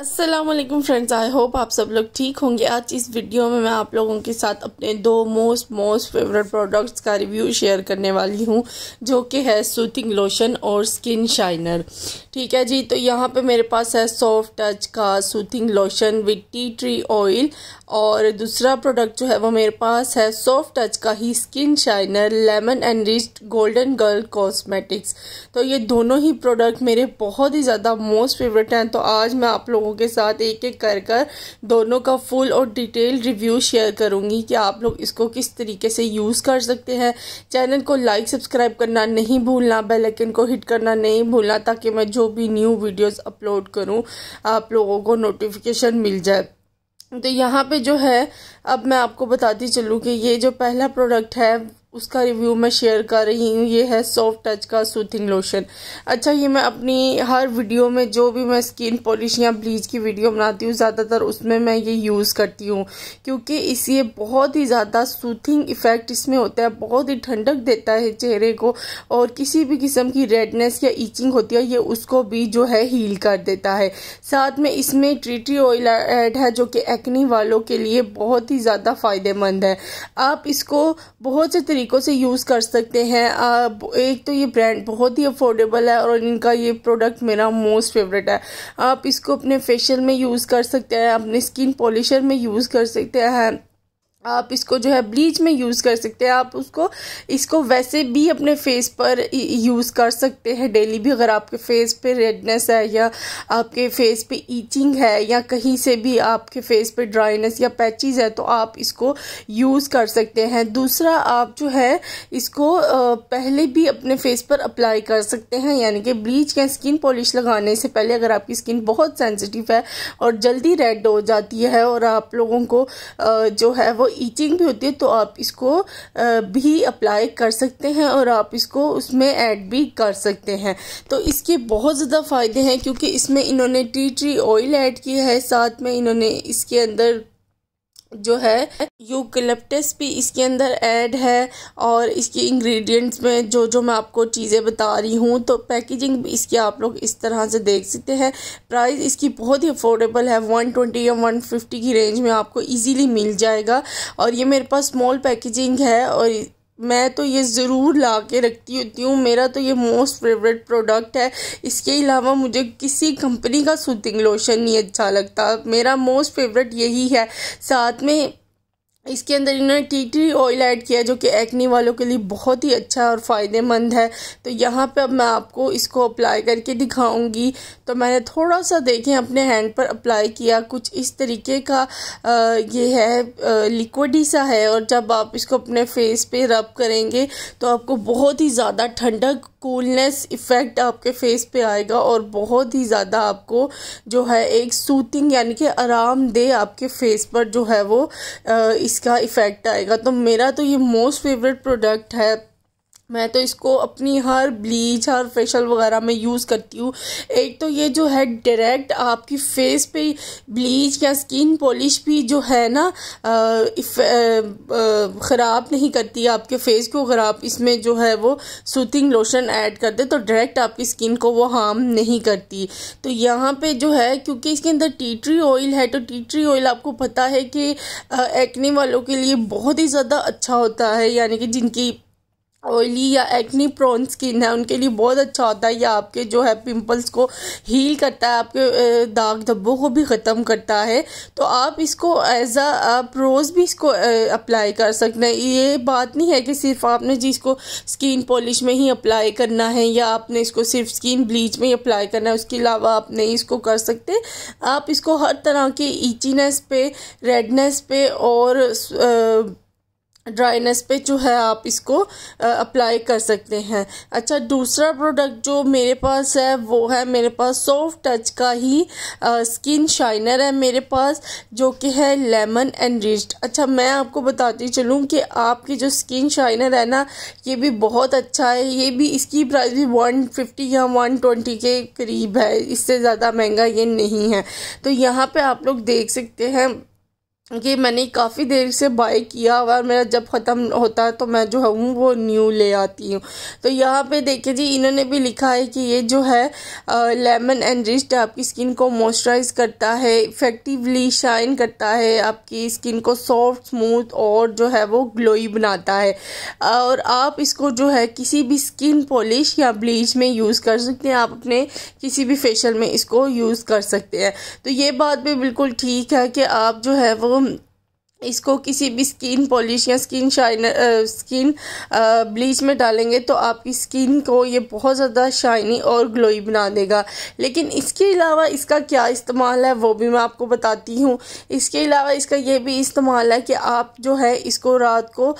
Aslam friends I hope आप सब लोग ठीक होंगे आज इस वीडियो में मैं आप लोगों के साथ अपने दो मोस्ट मोस्ट फेवरेट प्रोडक्ट्स का रिव्यू शेयर करने वाली हूँ जो कि है सूथिंग लोशन और स्किन शाइनर ठीक है जी तो यहाँ पे मेरे पास है सॉफ्ट टच का soothing lotion with tea tree oil और दूसरा प्रोडक्ट जो है वो मेरे पास है सॉफ्ट टच का ही skin shiner lemon and wrist golden girl cosmetics तो ये दोनों ही प्रोडक्ट मेरे बहुत ही ज़्यादा मोस्ट फेवरेट हैं तो आज मैं आप लोगों लोगों के साथ एक एक कर कर दोनों का फुल और डिटेल रिव्यू शेयर करूंगी कि आप लोग इसको किस तरीके से यूज़ कर सकते हैं चैनल को लाइक सब्सक्राइब करना नहीं भूलना बेलाइकन को हिट करना नहीं भूलना ताकि मैं जो भी न्यू वीडियोज़ अपलोड करूँ आप लोगों को नोटिफिकेशन मिल जाए तो यहाँ पे जो है अब मैं आपको बताती चलूँ कि ये जो पहला प्रोडक्ट है उसका रिव्यू मैं शेयर कर रही हूँ ये है सॉफ्ट टच का सूथिंग लोशन अच्छा ये मैं अपनी हर वीडियो में जो भी मैं स्किन पॉलिश या ब्लीच की वीडियो बनाती हूँ ज़्यादातर उसमें मैं ये यूज़ करती हूँ क्योंकि इस ये बहुत ही ज़्यादा सूथिंग इफ़ेक्ट इसमें होता है बहुत ही ठंडक देता है चेहरे को और किसी भी किस्म की रेडनेस या ईचिंग होती है ये उसको भी जो है हील कर देता है साथ में इसमें ट्रीटी ऑयल एड है जो कि एक्नी वालों के लिए बहुत ही ज़्यादा फ़ायदेमंद है आप इसको बहुत से तरीके तरीक़ों से यूज़ कर सकते हैं एक तो ये ब्रांड बहुत ही अफोर्डेबल है और इनका ये प्रोडक्ट मेरा मोस्ट फेवरेट है आप इसको अपने फेशियल में यूज़ कर सकते हैं अपने स्किन पॉलिशर में यूज़ कर सकते हैं आप इसको जो है ब्लीच में यूज़ कर सकते हैं आप उसको इसको वैसे भी अपने फेस पर यूज़ कर सकते हैं डेली भी अगर आपके फेस पे रेडनेस है या आपके फेस पे ईचिंग है या कहीं से भी आपके फेस पे ड्राइनेस या पैचिज़ है तो आप इसको यूज़ कर सकते हैं दूसरा आप जो है इसको पहले भी अपने फेस पर अप्लाई कर सकते हैं यानी कि ब्लीच या स्किन पॉलिश लगाने से पहले अगर आपकी स्किन बहुत सेंसिटिव है और जल्दी रेड हो जाती है और आप लोगों को जो है वो ईचिंग भी होती है तो आप इसको भी अप्लाई कर सकते हैं और आप इसको उसमें ऐड भी कर सकते हैं तो इसके बहुत ज़्यादा फ़ायदे हैं क्योंकि इसमें इन्होंने टी ट्री ऑयल ऐड किया है साथ में इन्होंने इसके अंदर जो है यूकलिप्टस भी इसके अंदर ऐड है और इसकी इंग्रेडिएंट्स में जो जो मैं आपको चीज़ें बता रही हूँ तो पैकेजिंग भी इसकी आप लोग इस तरह से देख सकते हैं प्राइस इसकी बहुत ही अफोर्डेबल है 120 या 150 की रेंज में आपको इजीली मिल जाएगा और ये मेरे पास स्मॉल पैकेजिंग है और मैं तो ये ज़रूर ला के रखती होती हूँ मेरा तो ये मोस्ट फेवरेट प्रोडक्ट है इसके अलावा मुझे किसी कंपनी का सूथिंग लोशन नहीं अच्छा लगता मेरा मोस्ट फेवरेट यही है साथ में इसके अंदर इन्होंने टी ट्री ऑयल ऐड किया जो कि एक्नी वालों के लिए बहुत ही अच्छा और फ़ायदेमंद है तो यहाँ पे अब मैं आपको इसको अप्लाई करके दिखाऊंगी तो मैंने थोड़ा सा देखें अपने हैंड पर अप्लाई किया कुछ इस तरीके का आ, ये है लिक्विड ही सा है और जब आप इसको अपने फेस पे रब करेंगे तो आपको बहुत ही ज़्यादा ठंडक कूलनेस इफ़ेक्ट आपके फेस पे आएगा और बहुत ही ज़्यादा आपको जो है एक सूथिंग यानी कि आरामदेह आपके फेस पर जो है वो इसका इफ़ेक्ट आएगा तो मेरा तो ये मोस्ट फेवरेट प्रोडक्ट है मैं तो इसको अपनी हर ब्लीच हर फेशियल वगैरह में यूज़ करती हूँ एक तो ये जो है डायरेक्ट आपकी फेस पे ब्लीच या स्किन पॉलिश भी जो है ना ख़राब नहीं करती आपके फेस को अगर आप इसमें जो है वो सूथिंग लोशन ऐड कर दे तो डायरेक्ट आपकी स्किन को वो हार्म नहीं करती तो यहाँ पे जो है क्योंकि इसके अंदर टी ट्री ऑयल है तो टी ट्री ऑयल आपको पता है कि एक्ने वालों के लिए बहुत ही ज़्यादा अच्छा होता है यानी कि जिनकी ऑयली या एक्नी प्रोन स्किन है उनके लिए बहुत अच्छा होता है या आपके जो है पिंपल्स को हील करता है आपके दाग धब्बों को भी ख़त्म करता है तो आप इसको एज आ आप रोज़ भी इसको अप्लाई कर सकते हैं ये बात नहीं है कि सिर्फ आपने जी इसको स्किन पॉलिश में ही अप्लाई करना है या आपने इसको सिर्फ स्किन ब्लीच में ही अप्लाई करना है उसके अलावा आप नहीं इसको कर सकते आप इसको हर तरह के ईचीनेस पे रेडनेस पे और आ, ड्राइनेस पे जो है आप इसको अप्लाई कर सकते हैं अच्छा दूसरा प्रोडक्ट जो मेरे पास है वो है मेरे पास सॉफ्ट टच का ही आ, स्किन शाइनर है मेरे पास जो कि है लेमन एनरिच्ड अच्छा मैं आपको बताती चलूँ कि आपकी जो स्किन शाइनर है ना ये भी बहुत अच्छा है ये भी इसकी प्राइस भी वन फिफ्टी या वन ट्वेंटी के करीब है इससे ज़्यादा महंगा ये नहीं है तो यहाँ पर आप लोग देख सकते हैं कि मैंने काफ़ी देर से बाय किया हुआ और मेरा जब ख़त्म होता है तो मैं जो है वो न्यू ले आती हूँ तो यहाँ पे देखिए जी इन्होंने भी लिखा है कि ये जो है लेमन एंड रिस्ट आपकी स्किन को मॉइस्चराइज करता है इफ़ेक्टिवली शाइन करता है आपकी स्किन को सॉफ्ट स्मूथ और जो है वो ग्लोई बनाता है और आप इसको जो है किसी भी स्किन पॉलिश या ब्लीच में यूज़ कर सकते हैं आप अपने किसी भी फेशियल में इसको यूज़ कर सकते हैं तो ये बात भी बिल्कुल ठीक है कि आप जो है वो album इसको किसी भी स्किन पॉलिश या स्किन शाइनर स्किन ब्लीच में डालेंगे तो आपकी स्किन को ये बहुत ज़्यादा शाइनी और ग्लोई बना देगा लेकिन इसके अलावा इसका क्या इस्तेमाल है वो भी मैं आपको बताती हूँ इसके अलावा इसका ये भी इस्तेमाल है कि आप जो है इसको रात को आ,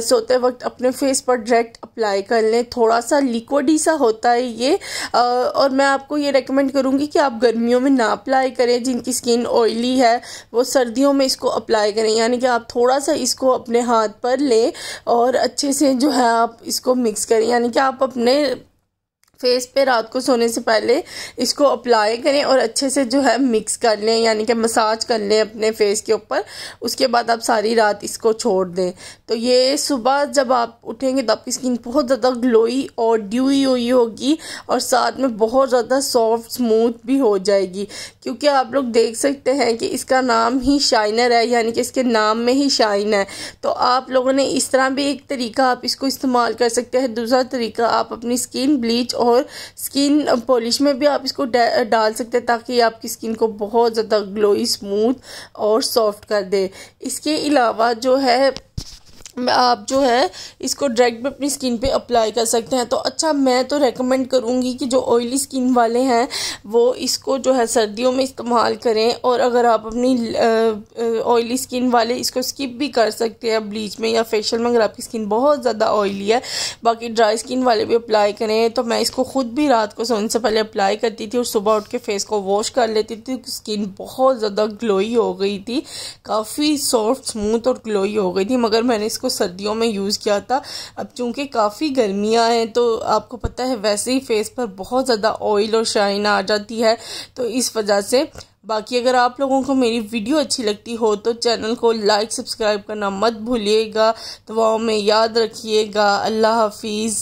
सोते वक्त अपने फेस पर डायरेक्ट अप्लाई कर लें थोड़ा सा लिक्विडी सा होता है ये आ, और मैं आपको ये रिकमेंड करूँगी कि आप गर्मियों में ना अप्लाई करें जिनकी स्किन ऑयली है वो सर्दियों में इसको अप्लाई करें यानी कि आप थोड़ा सा इसको अपने हाथ पर लें और अच्छे से जो है आप इसको मिक्स करें यानी कि आप अपने फेस पे रात को सोने से पहले इसको अप्लाई करें और अच्छे से जो है मिक्स कर लें यानी कि मसाज कर लें अपने फेस के ऊपर उसके बाद आप सारी रात इसको छोड़ दें तो ये सुबह जब आप उठेंगे तो आपकी स्किन बहुत ज़्यादा ग्लोई और ड्यूई हुई होगी और साथ में बहुत ज़्यादा सॉफ्ट स्मूथ भी हो जाएगी क्योंकि आप लोग देख सकते हैं कि इसका नाम ही शाइनर है यानी कि इसके नाम में ही शाइन है तो आप लोगों ने इस तरह भी एक तरीका आप इसको इस्तेमाल कर सकते हैं दूसरा तरीका आप अपनी स्किन ब्लीच और और स्किन पॉलिश में भी आप इसको डाल सकते हैं ताकि आपकी स्किन को बहुत ज़्यादा ग्लोई स्मूथ और सॉफ्ट कर दे इसके अलावा जो है आप जो है इसको डायरेक्ट अपनी स्किन पे अप्लाई कर सकते हैं तो अच्छा मैं तो रेकमेंड करूँगी कि जो ऑयली स्किन वाले हैं वो इसको जो है सर्दियों में इस्तेमाल करें और अगर आप अपनी ऑयली स्किन वाले इसको स्किप भी कर सकते हैं ब्लीच में या फेशियल में अगर आपकी स्किन बहुत ज़्यादा ऑयली है बाकी ड्राई स्किन वाले भी अप्लाई करें तो मैं इसको ख़ुद भी रात को सोने से पहले अप्लाई करती थी और सुबह उठ के फेस को वॉश कर लेती थी स्किन बहुत ज़्यादा ग्लोई हो गई थी काफ़ी सॉफ्ट स्मूथ और ग्लोई हो गई थी मगर मैंने इसको सर्दियों में यूज़ किया था अब चूँकि काफ़ी गर्मियाँ हैं तो आपको पता है वैसे ही फेस पर बहुत ज़्यादा ऑयल और शाइन आ जाती है तो इस वजह से बाकी अगर आप लोगों को मेरी वीडियो अच्छी लगती हो तो चैनल को लाइक सब्सक्राइब करना मत भूलिएगा दुआओं में याद रखिएगा अल्लाह हाफिज़